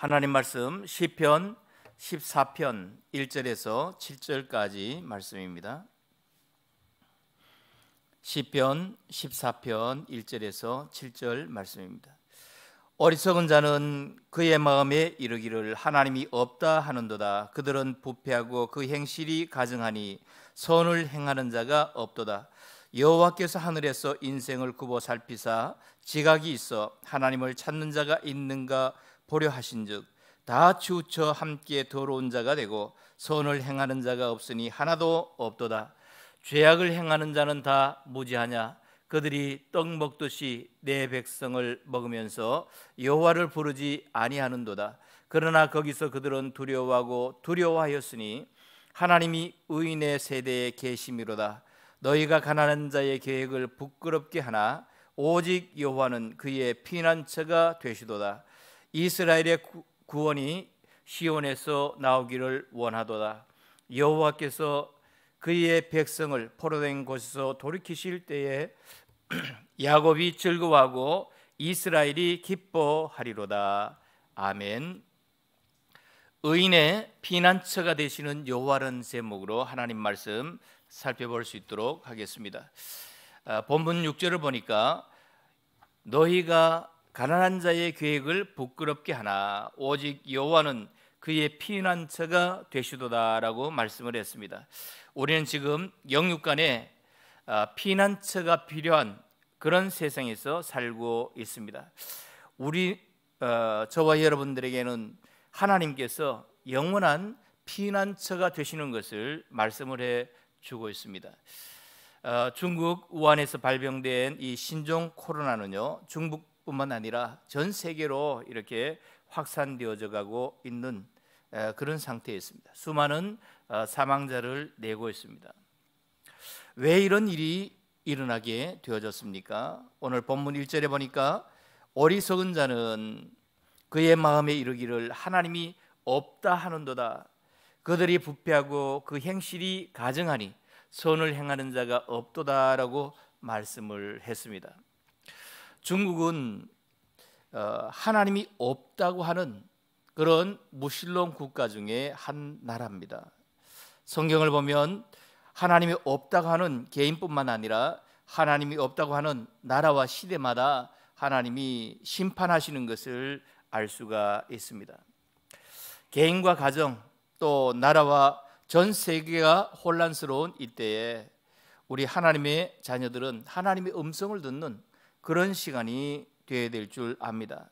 하나님 말씀 시편 14편 1절에서 7절까지 말씀입니다. 시편 14편 1절에서 7절 말씀입니다. 어리석은 자는 그의 마음에 이르기를 하나님이 없다 하는도다. 그들은 부패하고 그 행실이 가증하니 선을 행하는 자가 없도다. 여호와께서 하늘에서 인생을 굽어 살피사 지각이 있어 하나님을 찾는 자가 있는가 보려 하신즉 다치처 함께 더러운 자가 되고 선을 행하는 자가 없으니 하나도 없도다 죄악을 행하는 자는 다 무지하냐 그들이 떡 먹듯이 내 백성을 먹으면서 여호와를 부르지 아니하는도다 그러나 거기서 그들은 두려워하고 두려워하였으니 하나님이 의인의 세대에 계심이로다 너희가 가난한 자의 계획을 부끄럽게 하나 오직 여호와는 그의 피난처가 되시도다 이스라엘의 구원이 시온에서 나오기를 원하도다. 여호와께서 그의 백성을 포로된 곳에서 돌이키실 때에 야곱이 즐거워하고 이스라엘이 기뻐하리로다. 아멘. 의인의 피난처가 되시는 여호와는 제목으로 하나님 말씀 살펴볼 수 있도록 하겠습니다. 아, 본문 6절을 보니까 너희가 가난한 자의 계획을 부끄럽게 하나 오직 여호와는 그의 피난처가 되시도다라고 말씀을 했습니다. 우리는 지금 영육간에 아, 피난처가 필요한 그런 세상에서 살고 있습니다. 우리 어, 저와 여러분들에게는 하나님께서 영원한 피난처가 되시는 것을 말씀을 해 주고 있습니다. 어, 중국 우한에서 발병된 이 신종 코로나는요, 중국 뿐만 아니라 전 세계로 이렇게 확산되어져 가고 있는 그런 상태에 있습니다. 수많은 어, 사망자를 내고 있습니다. 왜 이런 일이 일어나게 되어졌습니까? 오늘 본문 1절에 보니까 어리석은 자는 그의 마음에 이르기를 하나님이 없다 하는도다. 그들이 부패하고 그 행실이 가증하니 선을 행하는 자가 없도다라고 말씀을 했습니다. 중국은 어, 하나님이 없다고 하는 그런 무신론 국가 중에 한 나라입니다. 성경을 보면 하나님이 없다고 하는 개인뿐만 아니라 하나님이 없다고 하는 나라와 시대마다 하나님이 심판하시는 것을 알 수가 있습니다. 개인과 가정 또 나라와 전 세계가 혼란스러운 이때에 우리 하나님의 자녀들은 하나님의 음성을 듣는 그런 시간이 되어야 될 줄 압니다.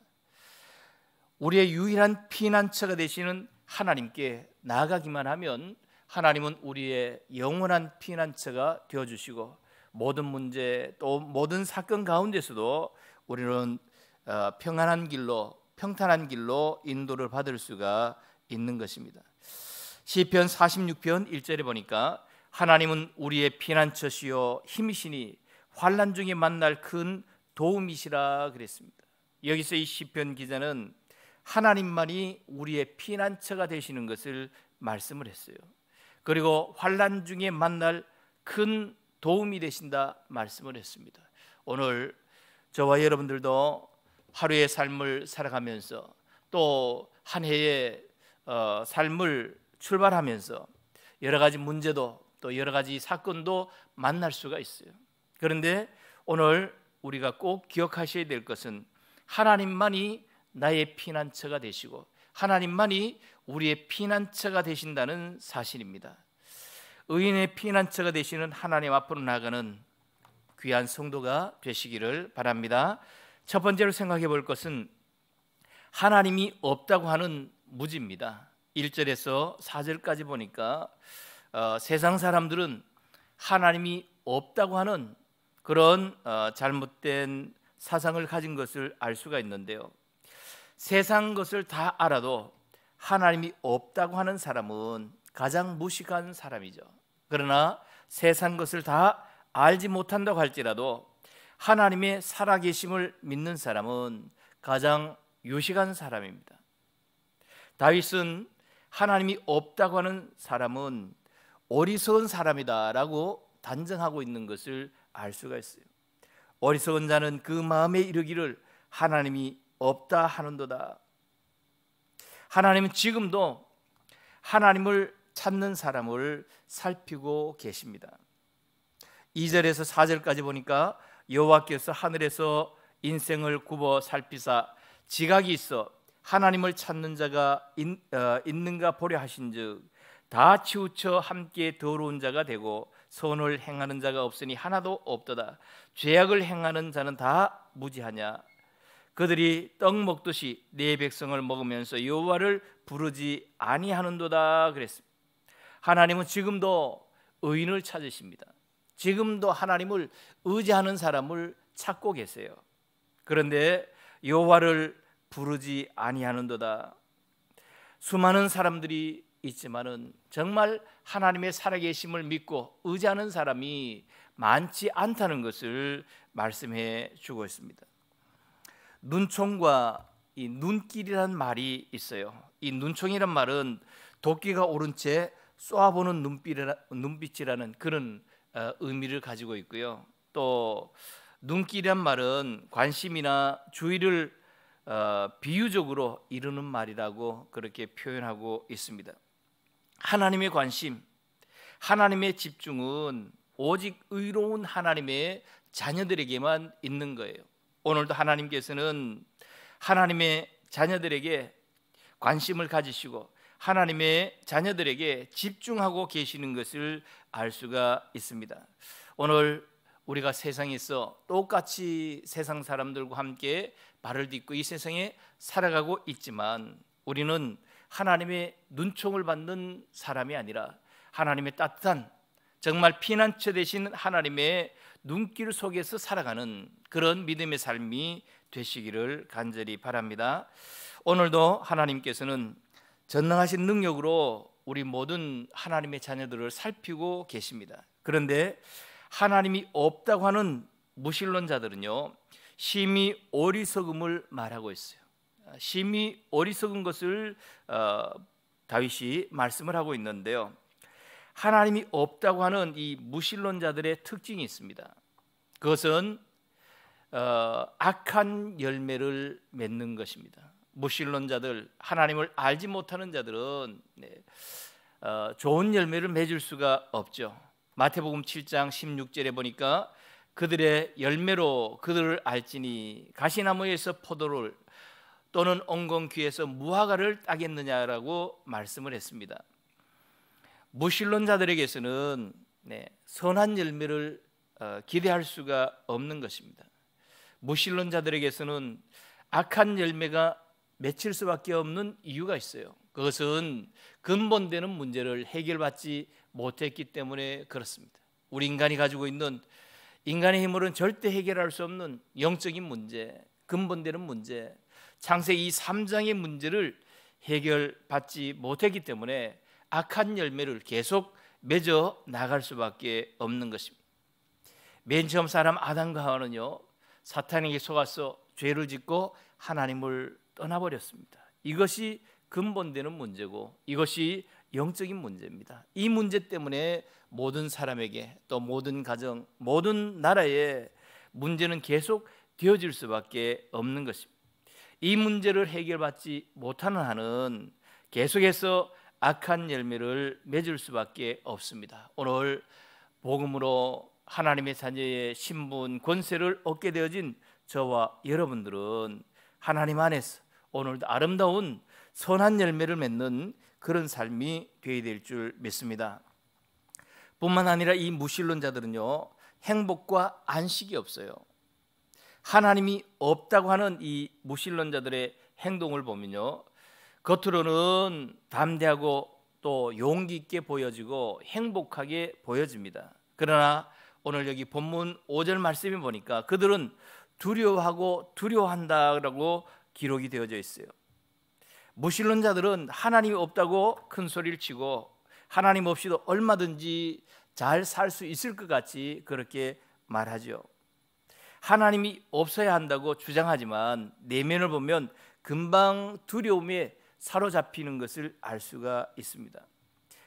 우리의 유일한 피난처가 되시는 하나님께 나아가기만 하면 하나님은 우리의 영원한 피난처가 되어 주시고 모든 문제 또 모든 사건 가운데서도 우리는 어, 평안한 길로 평탄한 길로 인도를 받을 수가 있는 것입니다. 시편 46편 1절에 보니까 하나님은 우리의 피난처시요 힘이시니 환난 중에 만날 큰 도움이시라 그랬습니다. 여기서 이 시편 기자는 하나님만이 우리의 피난처가 되시는 것을 말씀을 했어요. 그리고 환난 중에 만날 큰 도움이 되신다 말씀을 했습니다. 오늘 저와 여러분들도 하루의 삶을 살아가면서 또 한 해의 어, 삶을 출발하면서 여러 가지 문제도 또 여러 가지 사건도 만날 수가 있어요. 그런데 오늘 우리가 꼭 기억하셔야 될 것은 하나님만이 나의 피난처가 되시고 하나님만이 우리의 피난처가 되신다는 사실입니다. 의인의 피난처가 되시는 하나님 앞으로 나가는 귀한 성도가 되시기를 바랍니다. 첫 번째로 생각해 볼 것은 하나님이 없다고 하는 무지입니다. 1절에서 4절까지 보니까 어, 세상 사람들은 하나님이 없다고 하는 그런 어, 잘못된 사상을 가진 것을 알 수가 있는데요. 세상 것을 다 알아도 하나님이 없다고 하는 사람은 가장 무식한 사람이죠. 그러나 세상 것을 다 알지 못한다고 할지라도 하나님의 살아계심을 믿는 사람은 가장 유식한 사람입니다. 다윗은 하나님이 없다고 하는 사람은 어리석은 사람이다라고 단정하고 있는 것을 알 수가 있어요. 어리석은 자는 그 마음에 이르기를 하나님이 없다 하는도다. 하나님은 지금도 하나님을 찾는 사람을 살피고 계십니다. 2절에서 4절까지 보니까 여호와께서 하늘에서 인생을 굽어 살피사 지각이 있어 하나님을 찾는 자가 있, 어, 있는가 보려 하신즉 다 치우쳐 함께 더러운 자가 되고 선을 행하는 자가 없으니 하나도 없도다. 죄악을 행하는 자는 다 무지하냐. 그들이 떡 먹듯이 내 백성을 먹으면서 여호와를 부르지 아니하는도다 그랬습니다. 하나님은 지금도 의인을 찾으십니다. 지금도 하나님을 의지하는 사람을 찾고 계세요. 그런데 여호와를 부르지 아니하는도다. 수많은 사람들이 있지만은 정말 하나님의 살아계심을 믿고 의지하는 사람이 많지 않다는 것을 말씀해 주고 있습니다. 눈총과 이 눈길이란 말이 있어요. 이 눈총이란 말은 도끼가 오른 채 쏘아보는 눈빛이라, 는 그런 어, 의미를 가지고 있고요. 또 눈길이란 말은 관심이나 주의를 어, 비유적으로 이루는 말이라고 그렇게 표현하고 있습니다. 하나님의 관심, 하나님의 집중은 오직 의로운 하나님의 자녀들에게만 있는 거예요. 오늘도 하나님께서는 하나님의 자녀들에게 관심을 가지시고 하나님의 자녀들에게 집중하고 계시는 것을 알 수가 있습니다. 오늘 우리가 세상에서 똑같이 세상 사람들과 함께 발을 딛고 이 세상에 살아가고 있지만 우리는 하나님의 눈총을 받는 사람이 아니라 하나님의 따뜻한 정말 피난처 되신 하나님의 눈길 속에서 살아가는 그런 믿음의 삶이 되시기를 간절히 바랍니다. 오늘도 하나님께서는 전능하신 능력으로 우리 모든 하나님의 자녀들을 살피고 계십니다. 그런데 하나님이 없다고 하는 무신론자들은요. 심히 어리석음을 말하고 있어요. 어, 심히 어리석은 것을 어, 다윗이 말씀을 하고 있는데요. 하나님이 없다고 하는 이 무신론자들의 특징이 있습니다. 그것은 어, 악한 열매를 맺는 것입니다. 무신론자들, 하나님을 알지 못하는 자들은 네, 어, 좋은 열매를 맺을 수가 없죠. 마태복음 7장 16절에 보니까 그들의 열매로 그들을 알지니 가시나무에서 포도를 또는 엉겅귀에서 무화과를 따겠느냐라고 말씀을 했습니다. 무신론자들에게서는 네, 선한 열매를 어, 기대할 수가 없는 것입니다. 무신론자들에게서는 악한 열매가 맺힐 수밖에 없는 이유가 있어요. 그것은 근본되는 문제를 해결받지 못했기 때문에 그렇습니다. 우리 인간이 가지고 있는 인간의 힘으로는 절대 해결할 수 없는 영적인 문제, 근본되는 문제, 창세기 3장의 문제를 해결받지 못했기 때문에 악한 열매를 계속 맺어 나갈 수밖에 없는 것입니다. 맨 처음 사람 아담과 하와는요 사탄에게 속아서 죄를 짓고 하나님을 떠나버렸습니다. 이것이 근본되는 문제고 이것이 영적인 문제입니다. 이 문제 때문에 모든 사람에게 또 모든 가정, 모든 나라에 문제는 계속 되어질 수밖에 없는 것입니다. 이 문제를 해결받지 못하는 한은 계속해서 악한 열매를 맺을 수밖에 없습니다. 오늘 복음으로 하나님의 자녀의 신분, 권세를 얻게 되어진 저와 여러분들은 하나님 안에서 오늘도 아름다운 선한 열매를 맺는 그런 삶이 되어야 될 줄 믿습니다. 뿐만 아니라 이 무신론자들은요 행복과 안식이 없어요. 하나님이 없다고 하는 이 무신론자들의 행동을 보면요. 겉으로는 담대하고 또 용기 있게 보여지고 행복하게 보여집니다. 그러나 오늘 여기 본문 5절 말씀에 보니까 그들은 두려워하고 두려워한다라고 기록이 되어져 있어요. 무신론자들은 하나님이 없다고 큰 소리를 치고 하나님 없이도 얼마든지 잘 살 수 있을 것 같이 그렇게 말하죠. 하나님이 없어야 한다고 주장하지만 내면을 보면 금방 두려움에 사로잡히는 것을 알 수가 있습니다.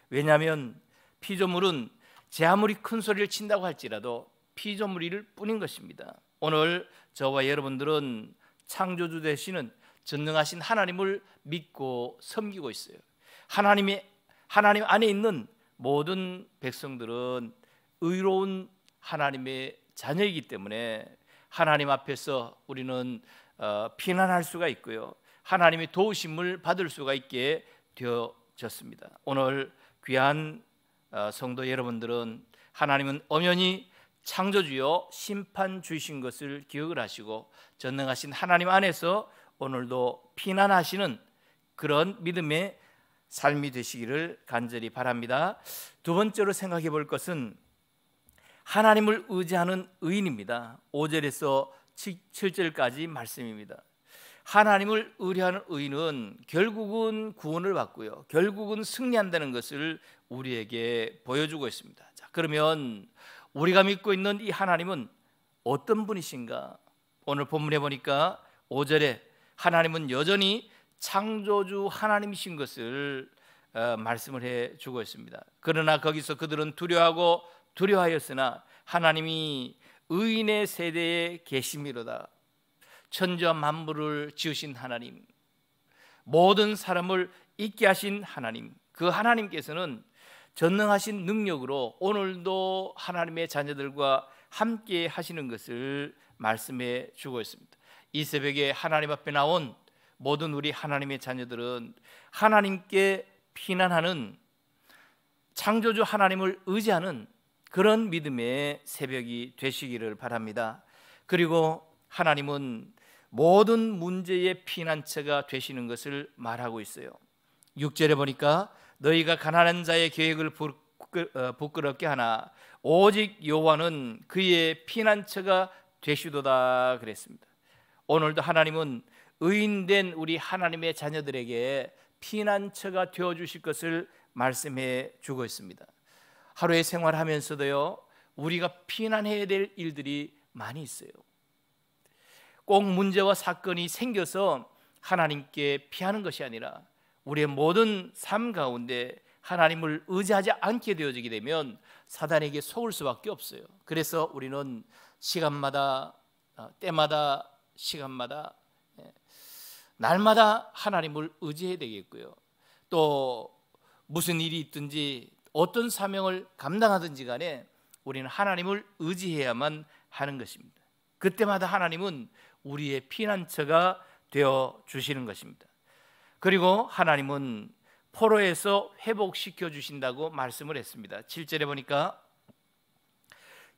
왜냐하면 피조물은 제 아무리 큰 소리를 친다고 할지라도 피조물일 뿐인 것입니다. 오늘 저와 여러분들은 창조주 되시는 전능하신 하나님을 믿고 섬기고 있어요. 하나님의 하나님 안에 있는 모든 백성들은 의로운 하나님의 자녀이기 때문에 하나님 앞에서 우리는 피난할 어, 수가 있고요. 하나님의 도우심을 받을 수가 있게 되어졌습니다. 오늘 귀한 어, 성도 여러분들은 하나님은 엄연히 창조주요 심판주이신 것을 기억을 하시고 전능하신 하나님 안에서 오늘도 피난하시는 그런 믿음의 삶이 되시기를 간절히 바랍니다. 두 번째로 생각해 볼 것은 하나님을 의지하는 의인입니다. 5절에서 7절까지 말씀입니다. 하나님을 의뢰하는 의인은 결국은 구원을 받고요. 결국은 승리한다는 것을 우리에게 보여주고 있습니다. 자, 그러면 우리가 믿고 있는 이 하나님은 어떤 분이신가? 오늘 본문에 보니까 5절에 하나님은 여전히 창조주 하나님이신 것을 어, 말씀을 해 주고 있습니다. 그러나 거기서 그들은 두려워하고 두려하였으나 하나님이 의인의 세대에 계심이로다. 천지와 만물을 지으신 하나님, 모든 사람을 있게 하신 하나님, 그 하나님께서는 전능하신 능력으로 오늘도 하나님의 자녀들과 함께 하시는 것을 말씀해 주고 있습니다. 이 새벽에 하나님 앞에 나온 모든 우리 하나님의 자녀들은 하나님께 피난하는 창조주 하나님을 의지하는 그런 믿음의 새벽이 되시기를 바랍니다. 그리고 하나님은 모든 문제의 피난처가 되시는 것을 말하고 있어요. 6절에 보니까 너희가 가난한 자의 계획을 어, 부끄럽게 하나 오직 여호와 그의 피난처가 되시도다 그랬습니다. 오늘도 하나님은 의인된 우리 하나님의 자녀들에게 피난처가 되어 주실 것을 말씀해 주고 있습니다. 하루의 생활하면서도요 우리가 피난해야 될 일들이 많이 있어요. 꼭 문제와 사건이 생겨서 하나님께 피하는 것이 아니라 우리의 모든 삶 가운데 하나님을 의지하지 않게 되어지게 되면 사단에게 속을 수밖에 없어요. 그래서 우리는 시간마다 어, 때마다 시간마다 예, 날마다 하나님을 의지해야 되겠고요. 또 무슨 일이 있든지 어떤 사명을 감당하든지 간에 우리는 하나님을 의지해야만 하는 것입니다. 그때마다 하나님은 우리의 피난처가 되어 주시는 것입니다. 그리고 하나님은 포로에서 회복시켜 주신다고 말씀을 했습니다. 7절에 보니까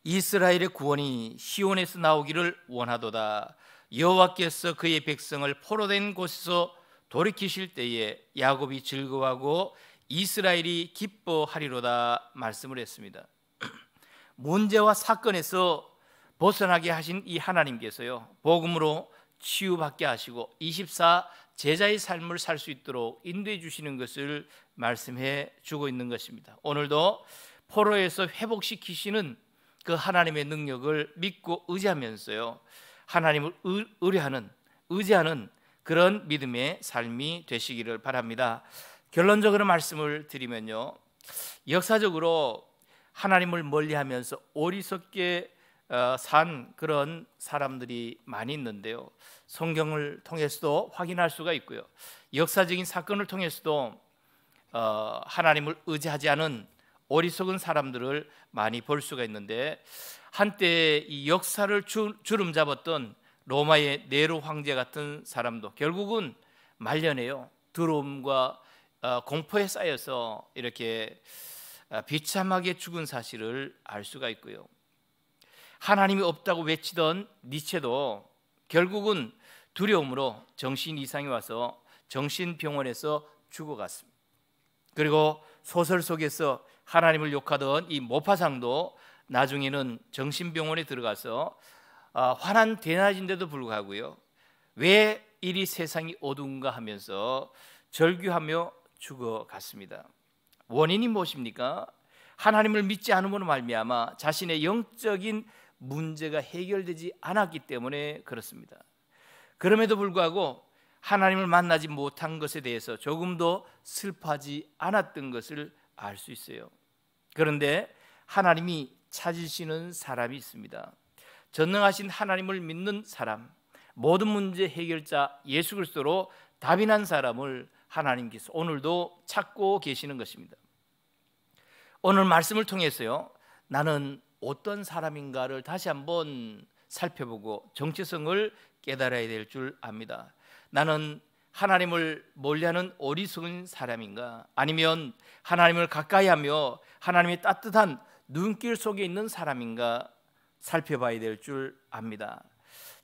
이스라엘의 구원이 시온에서 나오기를 원하도다. 여호와께서 그의 백성을 포로된 곳에서 돌이키실 때에 야곱이 즐거워하고 이스라엘이 기뻐하리로다 말씀을 했습니다. 문제와 사건에서 벗어나게 하신 이 하나님께서요. 복음으로 치유받게 하시고 24 제자의 삶을 살 수 있도록 인도해 주시는 것을 말씀해 주고 있는 것입니다. 오늘도 포로에서 회복시키시는 그 하나님의 능력을 믿고 의지하면서요. 하나님을 의뢰하는 의지하는 그런 믿음의 삶이 되시기를 바랍니다. 결론적으로 말씀을 드리면요. 역사적으로 하나님을 멀리하면서 어리석게 어, 산 그런 사람들이 많이 있는데요. 성경을 통해서도 확인할 수가 있고요. 역사적인 사건을 통해서도 어, 하나님을 의지하지 않은 어리석은 사람들을 많이 볼 수가 있는데 한때 이 역사를 주름 잡았던 로마의 네로 황제 같은 사람도 결국은 말년에요. 드롬과 어, 공포에 쌓여서 이렇게 어, 비참하게 죽은 사실을 알 수가 있고요. 하나님이 없다고 외치던 니체도 결국은 두려움으로 정신 이상이 와서 정신병원에서 죽어갔습니다. 그리고 소설 속에서 하나님을 욕하던 이 모파상도 나중에는 정신병원에 들어가서 화난 어, 대낮인데도 불구하고요. 왜 이리 세상이 어두운가 하면서 절규하며 죽어갔습니다. 원인이 무엇입니까? 하나님을 믿지 않음으로 말미암아 자신의 영적인 문제가 해결되지 않았기 때문에 그렇습니다. 그럼에도 불구하고 하나님을 만나지 못한 것에 대해서 조금도 슬퍼하지 않았던 것을 알 수 있어요. 그런데 하나님이 찾으시는 사람이 있습니다. 전능하신 하나님을 믿는 사람, 모든 문제 해결자 예수 그리스도로 답이 난 사람을 하나님께서 오늘도 찾고 계시는 것입니다. 오늘 말씀을 통해서요. 나는 어떤 사람인가를 다시 한번 살펴보고 정체성을 깨달아야 될 줄 압니다. 나는 하나님을 멀리하는 어리석은 사람인가? 아니면 하나님을 가까이하며 하나님의 따뜻한 눈길 속에 있는 사람인가 살펴봐야 될 줄 압니다.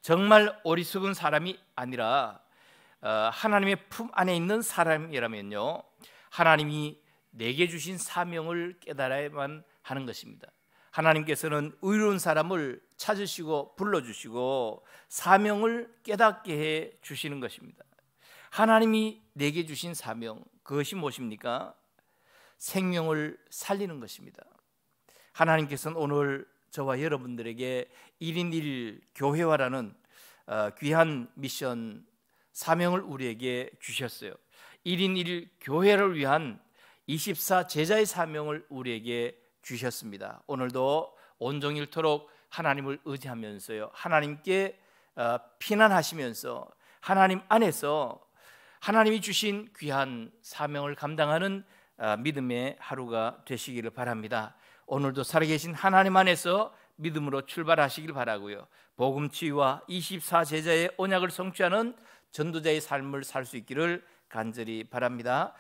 정말 어리석은 사람이 아니라 어, 하나님의 품 안에 있는 사람이라면요 하나님이 내게 주신 사명을 깨달아야만 하는 것입니다 하나님께서는 의로운 사람을 찾으시고 불러주시고 사명을 깨닫게 해 주시는 것입니다 하나님이 내게 주신 사명 그것이 무엇입니까? 생명을 살리는 것입니다 하나님께서는 오늘 저와 여러분들에게 1인 1 교회화라는 어, 귀한 미션 사명을 우리에게 주셨어요. 1인 1 교회를 위한 24 제자의 사명을 우리에게 주셨습니다. 오늘도 온종일토록 하나님을 의지하면서요. 하나님께 어, 피난하시면서 하나님 안에서 하나님이 주신 귀한 사명을 감당하는 어, 믿음의 하루가 되시기를 바랍니다. 오늘도 살아계신 하나님 안에서 믿음으로 출발하시길 바라고요. 복음 치유와 24 제자의 언약을 성취하는 전도자의 삶을 살 수 있기를 간절히 바랍니다.